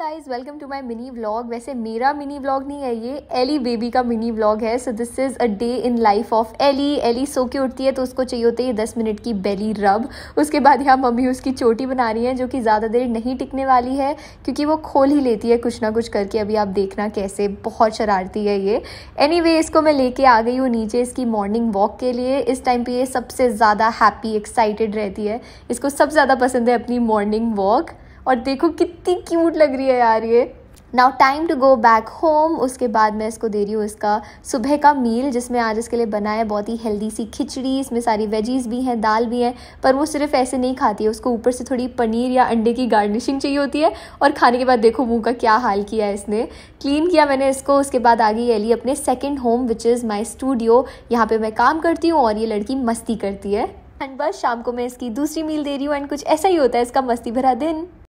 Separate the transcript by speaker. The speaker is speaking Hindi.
Speaker 1: hi guys welcome to my mini vlog वैसे मेरा मिनी व्लॉग नहीं है ये एली बेबी का मिनी व्लॉग है so this is a day in life of Ellie Ellie so के उठती है तो उसको चाहिए होते है दस मिनट की बेली रब उसके बाद यहाँ मम्मी उसकी चोटी बना रही है जो कि ज़्यादा देर नहीं टिकने वाली है क्योंकि वो खोल ही लेती है कुछ ना कुछ करके अभी आप देखना कैसे बहुत शरारती है ये एनी anyway, इसको मैं लेके आ गई हूँ नीचे इसकी मॉर्निंग वॉक के लिए इस टाइम पर ये सबसे ज़्यादा हैप्पी एक्साइटेड रहती है इसको सबसे ज़्यादा पसंद है अपनी मॉर्निंग वॉक और देखो कितनी क्यूट लग रही है यार ये now time to go back home उसके बाद मैं इसको दे रही हूँ इसका सुबह का मील जिसमें आज इसके लिए बनाया है बहुत ही हेल्दी सी खिचड़ी इसमें सारी वेजीज भी हैं दाल भी हैं पर वो सिर्फ ऐसे नहीं खाती है उसको ऊपर से थोड़ी पनीर या अंडे की गार्निशिंग चाहिए होती है और खाने के बाद देखो मुँह का क्या हाल किया है इसने क्लीन किया मैंने इसको उसके बाद आगे ये ली अपने second home which is my studio यहाँ पर मैं काम करती हूँ और ये लड़की मस्ती करती है एंड बस शाम को मैं इसकी दूसरी मील दे रही हूँ एंड कुछ ऐसा ही होता है इसका मस्ती भरा दिन